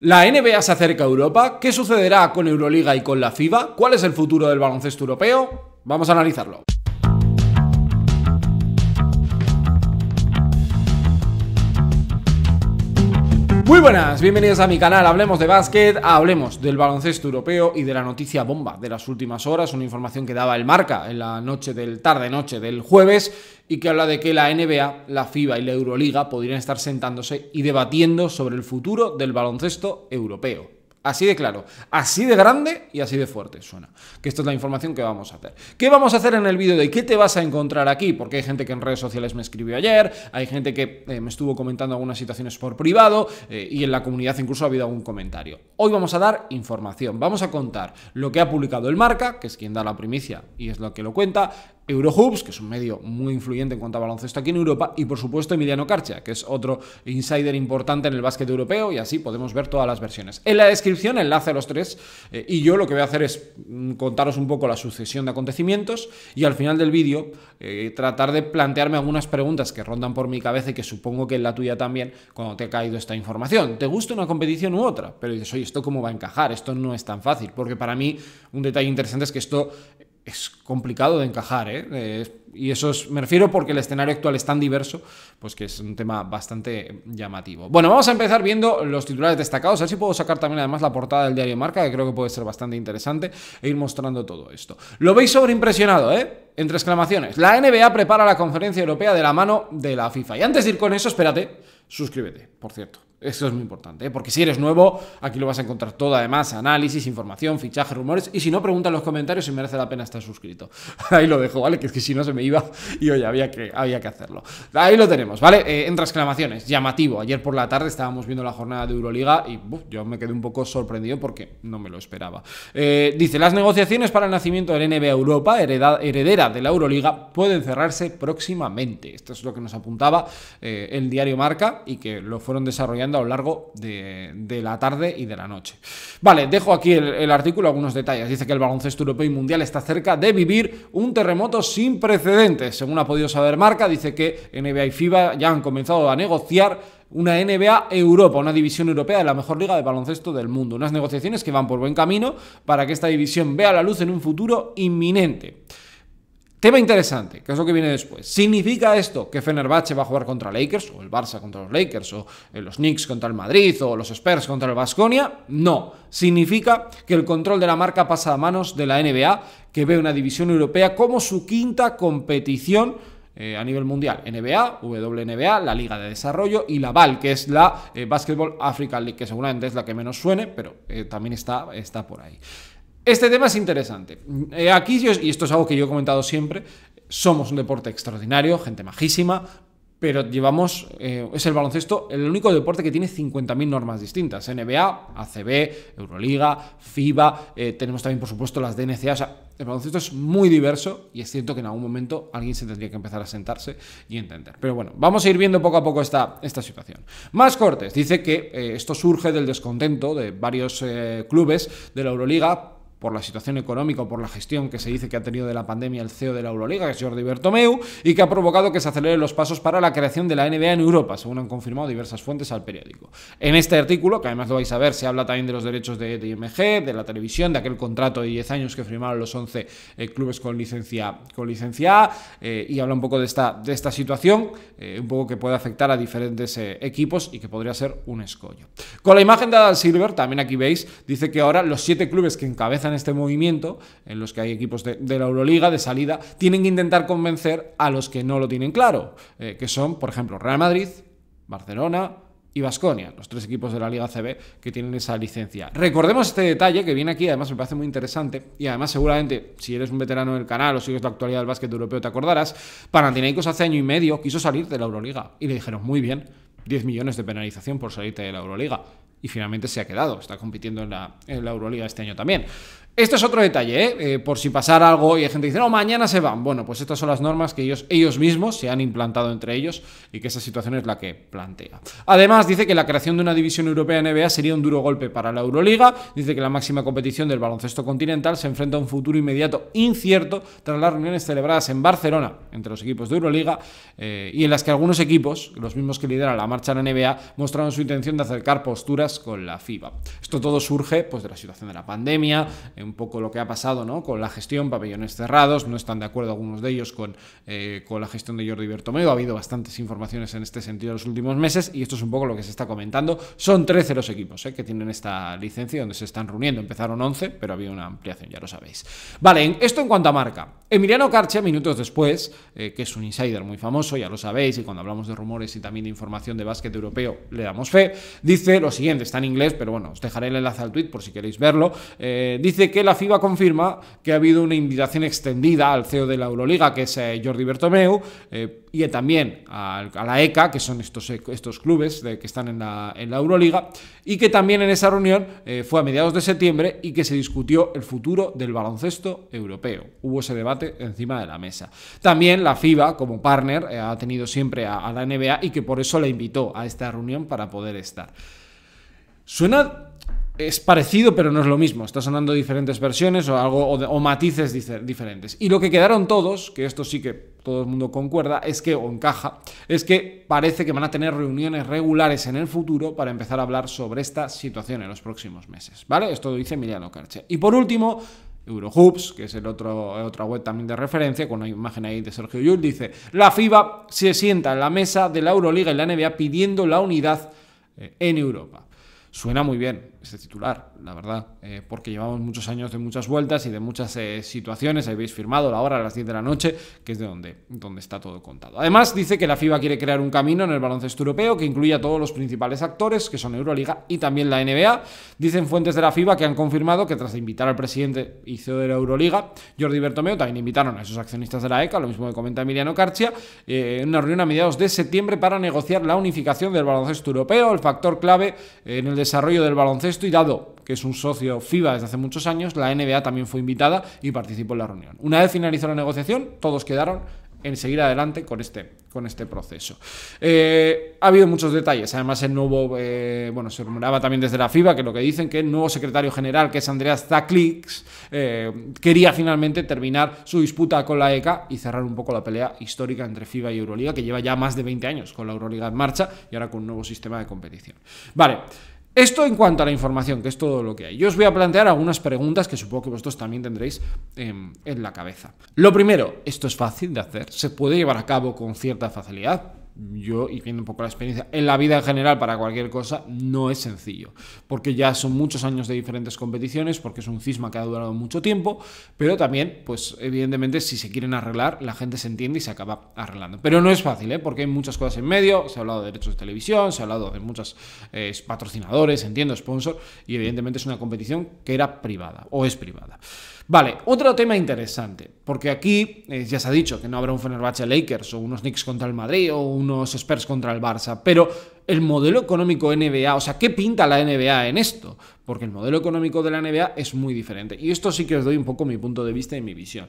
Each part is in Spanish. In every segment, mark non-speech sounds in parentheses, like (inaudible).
La NBA se acerca a Europa. ¿Qué sucederá con Euroliga y con la FIBA? ¿Cuál es el futuro del baloncesto europeo? Vamos a analizarlo. Muy buenas, bienvenidos a mi canal Hablemos de Básquet, hablemos del baloncesto europeo y de la noticia bomba de las últimas horas, una información que daba el marca en la noche del tarde-noche del jueves y que habla de que la NBA, la FIBA y la Euroliga podrían estar sentándose y debatiendo sobre el futuro del baloncesto europeo. Así de claro, así de grande y así de fuerte suena. Que esta es la información que vamos a hacer. ¿Qué vamos a hacer en el vídeo de hoy? ¿Qué te vas a encontrar aquí? Porque hay gente que en redes sociales me escribió ayer, hay gente que eh, me estuvo comentando algunas situaciones por privado eh, y en la comunidad incluso ha habido algún comentario. Hoy vamos a dar información, vamos a contar lo que ha publicado el marca, que es quien da la primicia y es lo que lo cuenta, Eurohoops, que es un medio muy influyente en cuanto a baloncesto aquí en Europa, y por supuesto Emiliano Carcha, que es otro insider importante en el básquet europeo, y así podemos ver todas las versiones. En la descripción enlace a los tres, eh, y yo lo que voy a hacer es mm, contaros un poco la sucesión de acontecimientos, y al final del vídeo eh, tratar de plantearme algunas preguntas que rondan por mi cabeza y que supongo que es la tuya también, cuando te ha caído esta información. ¿Te gusta una competición u otra? Pero dices, oye, ¿esto cómo va a encajar? Esto no es tan fácil, porque para mí un detalle interesante es que esto es complicado de encajar, ¿eh? y eso me refiero porque el escenario actual es tan diverso, pues que es un tema bastante llamativo. Bueno, vamos a empezar viendo los titulares destacados, a ver si puedo sacar también además la portada del diario Marca, que creo que puede ser bastante interesante, e ir mostrando todo esto. Lo veis sobreimpresionado, ¿eh? Entre exclamaciones. La NBA prepara la conferencia europea de la mano de la FIFA. Y antes de ir con eso, espérate, suscríbete, por cierto. Eso es muy importante, ¿eh? porque si eres nuevo, aquí lo vas a encontrar todo, además, análisis, información, fichaje, rumores, y si no, pregunta en los comentarios si merece la pena estar suscrito. (laughs) Ahí lo dejo, ¿vale? Que es que si no se me iba (laughs) y oye, había que, había que hacerlo. Ahí lo tenemos, ¿vale? Eh, entre exclamaciones, llamativo. Ayer por la tarde estábamos viendo la jornada de Euroliga y yo me quedé un poco sorprendido porque no me lo esperaba. Eh, dice, las negociaciones para el nacimiento del NBA Europa, heredera de la Euroliga, pueden cerrarse próximamente. Esto es lo que nos apuntaba eh, el diario Marca y que lo fueron desarrollando a lo largo de, la tarde y de la noche. Vale, dejo aquí el, el artículo, algunos detalles. Dice que el baloncesto europeo y mundial está cerca de vivir un terremoto sin precedentes. Según ha podido saber Marca, dice que NBA y FIBA ya han comenzado a negociar una NBA Europa, una división europea de la mejor liga de baloncesto del mundo. Unas negociaciones que van por buen camino para que esta división vea la luz en un futuro inminente. Tema interesante, que es lo que viene después. ¿Significa esto que Fenerbahce va a jugar contra Lakers, o el Barça contra los Lakers, o eh, los Knicks contra el Madrid, o los Spurs contra el Vasconia? No. Significa que el control de la marca pasa a manos de la NBA, que ve una división europea como su quinta competición eh, a nivel mundial. NBA, WNBA, la Liga de Desarrollo y la BAL, que es la eh, Basketball Africa League, que seguramente es la que menos suene, pero también está, está por ahí. Este tema es interesante. Eh, aquí, y esto es algo que yo he comentado siempre, somos un deporte extraordinario, gente majísima, pero llevamos, eh, es el baloncesto, el único deporte que tiene 50.000 normas distintas. NBA, ACB, Euroliga, FIBA, eh, tenemos también, por supuesto, las DNCA. O sea, el baloncesto es muy diverso y es cierto que en algún momento alguien se tendría que empezar a sentarse y entender. Pero bueno, vamos a ir viendo poco a poco esta, esta situación. Más cortes. Dice que esto surge del descontento de varios clubes de la Euroliga por la situación económica o por la gestión que se dice que ha tenido de la pandemia el CEO de la Euroliga, que es Jordi Bertomeu, y que ha provocado que se aceleren los pasos para la creación de la NBA en Europa, según han confirmado diversas fuentes al periódico. En este artículo, que además lo vais a ver, se habla también de los derechos de, de IMG, de la televisión, de aquel contrato de 10 años que firmaron los 11 eh, clubes con licencia, con licencia A, eh, y habla un poco de esta, de esta situación, eh, un poco que puede afectar a diferentes equipos y que podría ser un escollo. Con la imagen de Adam Silver, también aquí veis, dice que ahora los 7 clubes que encabezan en este movimiento, en los que hay equipos de, la Euroliga de salida, tienen que intentar convencer a los que no lo tienen claro, eh, que son, por ejemplo, Real Madrid, Barcelona, y Vasconia, los tres equipos de la Liga CB que tienen esa licencia. Recordemos este detalle que viene aquí, además me parece muy interesante y además seguramente si eres un veterano del canal o sigues la actualidad del básquet europeo te acordarás, Panathinaikos hace año y medio quiso salir de la Euroliga y le dijeron muy bien, 10 millones de penalización por salirte de la Euroliga y finalmente se ha quedado. Está compitiendo en la, Euroliga este año también. Esto es otro detalle, ¿eh? Eh, por si pasara algo y hay gente dice, no, mañana se van. Bueno, pues estas son las normas que ellos, ellos mismos se han implantado entre ellos y que esa situación es la que plantea. Además, dice que la creación de una división europea NBA sería un duro golpe para la Euroliga. Dice que la máxima competición del baloncesto continental se enfrenta a un futuro inmediato incierto tras las reuniones celebradas en Barcelona entre los equipos de Euroliga eh, y en las que algunos equipos, los mismos que lideran la marcha en la NBA, mostraron su intención de acercar posturas con la FIBA. Esto todo surge pues, de la situación de la pandemia, eh, un poco lo que ha pasado ¿no? con la gestión, pabellones cerrados, no están de acuerdo algunos de ellos con, eh, con la gestión de Jordi Bertomeu, ha habido bastantes informaciones en este sentido en los últimos meses y esto es un poco lo que se está comentando. Son 13 los equipos ¿eh? que tienen esta licencia donde se están reuniendo, empezaron 11, pero había una ampliación, ya lo sabéis. Vale, esto en cuanto a marca. Emiliano Carcha, minutos después, eh, que es un insider muy famoso, ya lo sabéis, y cuando hablamos de rumores y también de información de básquet europeo le damos fe, dice lo siguiente, está en inglés, pero bueno, os dejaré el enlace al tweet por si queréis verlo, eh, dice que la FIBA confirma que ha habido una invitación extendida al CEO de la Euroliga, que es eh, Jordi Bertomeu, y también a, la ECA, que son estos, estos clubes que están en la, Euroliga, y que también en esa reunión fue a mediados de septiembre y que se discutió el futuro del baloncesto europeo. Hubo ese debate encima de la mesa. También la FIBA, como partner, eh, ha tenido siempre a, la NBA y que por eso la invitó a esta reunión para poder estar. Suena es parecido, pero no es lo mismo. Está sonando diferentes versiones o, algo, o, matices diferentes. Y lo que quedaron todos, que esto sí que todo el mundo concuerda, es que, encaja, es que parece que van a tener reuniones regulares en el futuro para empezar a hablar sobre esta situación en los próximos meses. ¿Vale? Esto lo dice Emiliano Carche. Y por último, Eurohoops, que es el otro, otra web también de referencia, con una imagen ahí de Sergio Llull, dice, la FIBA se sienta en la mesa de la Euroliga y la NBA pidiendo la unidad eh, en Europa. Suena muy bien, ese titular, la verdad, eh, porque llevamos muchos años de muchas vueltas y de muchas eh, situaciones. Habéis firmado la hora a las 10 de la noche, que es de donde, donde está todo contado. Además, dice que la FIBA quiere crear un camino en el baloncesto europeo que incluya a todos los principales actores, que son Euroliga y también la NBA. Dicen fuentes de la FIBA que han confirmado que tras invitar al presidente y CEO de la Euroliga, Jordi Bertomeo, también invitaron a esos accionistas de la ECA, lo mismo que comenta Emiliano Carcia, eh, en una reunión a mediados de septiembre para negociar la unificación del baloncesto europeo, el factor clave en el desarrollo del baloncesto y dado que es un socio FIBA desde hace muchos años, la NBA también fue invitada y participó en la reunión. Una vez finalizó la negociación, todos quedaron en seguir adelante con este, con este proceso. Eh, ha habido muchos detalles. Además, el nuevo, eh, bueno, se rumoraba también desde la FIBA que lo que dicen que el nuevo secretario general, que es Andreas Zaklix, eh, quería finalmente terminar su disputa con la ECA y cerrar un poco la pelea histórica entre FIBA y Euroliga, que lleva ya más de 20 años con la Euroliga en marcha y ahora con un nuevo sistema de competición. Vale. Esto en cuanto a la información, que es todo lo que hay. Yo os voy a plantear algunas preguntas que supongo que vosotros también tendréis em, en la cabeza. Lo primero, esto es fácil de hacer, se puede llevar a cabo con cierta facilidad yo, y viendo un poco la experiencia, en la vida en general para cualquier cosa, no es sencillo. Porque ya son muchos años de diferentes competiciones, porque es un cisma que ha durado mucho tiempo, pero también, pues evidentemente, si se quieren arreglar, la gente se entiende y se acaba arreglando. Pero no es fácil, ¿eh? porque hay muchas cosas en medio, se ha hablado de derechos de televisión, se ha hablado de muchos eh, patrocinadores, entiendo, sponsor, y evidentemente es una competición que era privada o es privada. Vale, otro tema interesante, porque aquí eh, ya se ha dicho que no habrá un Fenerbahce Lakers o unos Knicks contra el Madrid o unos Spurs contra el Barça, pero el modelo económico NBA, o sea, ¿qué pinta la NBA en esto? Porque el modelo económico de la NBA es muy diferente. Y esto sí que os doy un poco mi punto de vista y mi visión.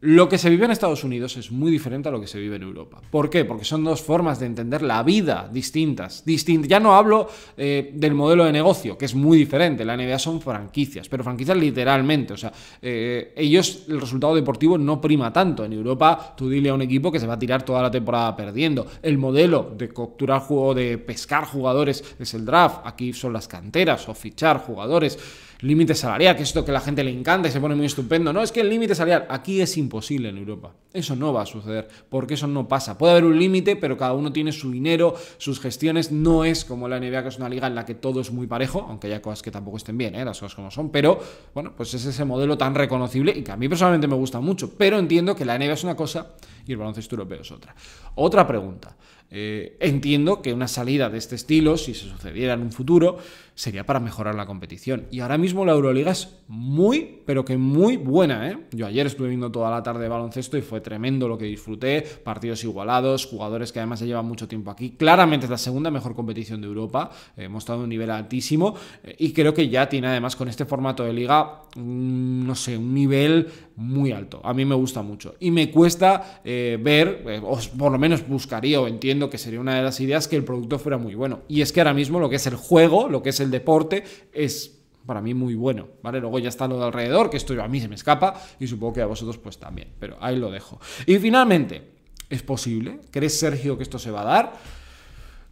Lo que se vive en Estados Unidos es muy diferente a lo que se vive en Europa. ¿Por qué? Porque son dos formas de entender la vida distintas. ya no hablo eh, del modelo de negocio, que es muy diferente. La NBA son franquicias, pero franquicias literalmente. O sea, eh, ellos el resultado deportivo no prima tanto. En Europa tú dile a un equipo que se va a tirar toda la temporada perdiendo. El modelo de capturar juego, de pescar jugadores es el draft. Aquí son las canteras o fichar jugadores límite salarial, que es esto que a la gente le encanta y se pone muy estupendo. No, es que el límite salarial aquí es imposible en Europa. Eso no va a suceder, porque eso no pasa. Puede haber un límite, pero cada uno tiene su dinero, sus gestiones. No es como la NBA, que es una liga en la que todo es muy parejo, aunque haya cosas que tampoco estén bien, ¿eh? las cosas como son. Pero, bueno, pues es ese modelo tan reconocible y que a mí personalmente me gusta mucho. Pero entiendo que la NBA es una cosa y el baloncesto europeo es otra. Otra pregunta. Eh, entiendo que una salida de este estilo, si se sucediera en un futuro, sería para mejorar la competición. Y ahora mismo la Euroliga es muy, pero que muy buena. ¿eh? Yo ayer estuve viendo toda la tarde de baloncesto y fue tremendo lo que disfruté. Partidos igualados, jugadores que además se llevan mucho tiempo aquí. Claramente es la segunda mejor competición de Europa. Eh, hemos estado en un nivel altísimo y creo que ya tiene además con este formato de liga, mm, no sé, un nivel muy alto. A mí me gusta mucho. Y me cuesta eh, ver, eh, o por lo menos buscaría o entiendo que sería una de las ideas que el producto fuera muy bueno. Y es que ahora mismo lo que es el juego, lo que es el deporte, es para mí muy bueno, ¿vale? Luego ya está lo de alrededor, que esto a mí se me escapa y supongo que a vosotros pues también, pero ahí lo dejo. Y finalmente, ¿es posible? ¿Crees, Sergio, que esto se va a dar?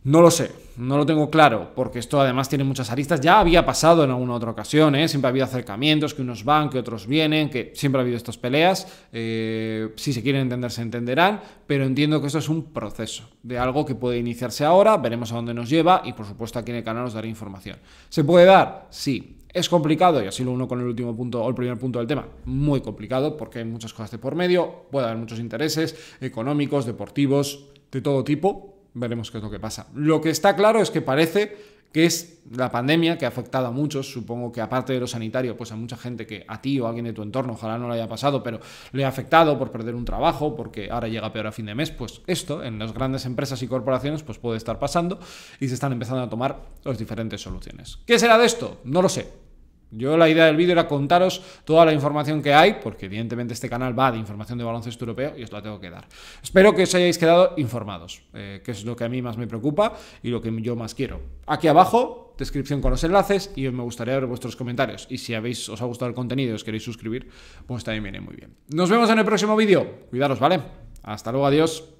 No lo sé, no lo tengo claro, porque esto además tiene muchas aristas. Ya había pasado en alguna otra ocasión, ¿eh? siempre ha habido acercamientos, que unos van, que otros vienen, que siempre ha habido estas peleas. Eh, si se quieren entender, se entenderán, pero entiendo que esto es un proceso de algo que puede iniciarse ahora, veremos a dónde nos lleva y por supuesto aquí en el canal os daré información. ¿Se puede dar? Sí. Es complicado, y así lo uno con el último punto o el primer punto del tema, muy complicado porque hay muchas cosas de por medio, puede haber muchos intereses económicos, deportivos, de todo tipo, veremos qué es lo que pasa. Lo que está claro es que parece que es la pandemia que ha afectado a muchos, supongo que aparte de lo sanitario, pues a mucha gente que a ti o a alguien de tu entorno, ojalá no lo haya pasado, pero le ha afectado por perder un trabajo, porque ahora llega peor a fin de mes, pues esto en las grandes empresas y corporaciones pues puede estar pasando y se están empezando a tomar las diferentes soluciones. ¿Qué será de esto? No lo sé, yo la idea del vídeo era contaros toda la información que hay, porque evidentemente este canal va de información de baloncesto europeo y esto la tengo que dar. Espero que os hayáis quedado informados, eh, que es lo que a mí más me preocupa y lo que yo más quiero. Aquí abajo, descripción con los enlaces y me gustaría ver vuestros comentarios. Y si habéis, os ha gustado el contenido y os queréis suscribir, pues también viene muy bien. Nos vemos en el próximo vídeo. Cuidaros, ¿vale? Hasta luego, adiós.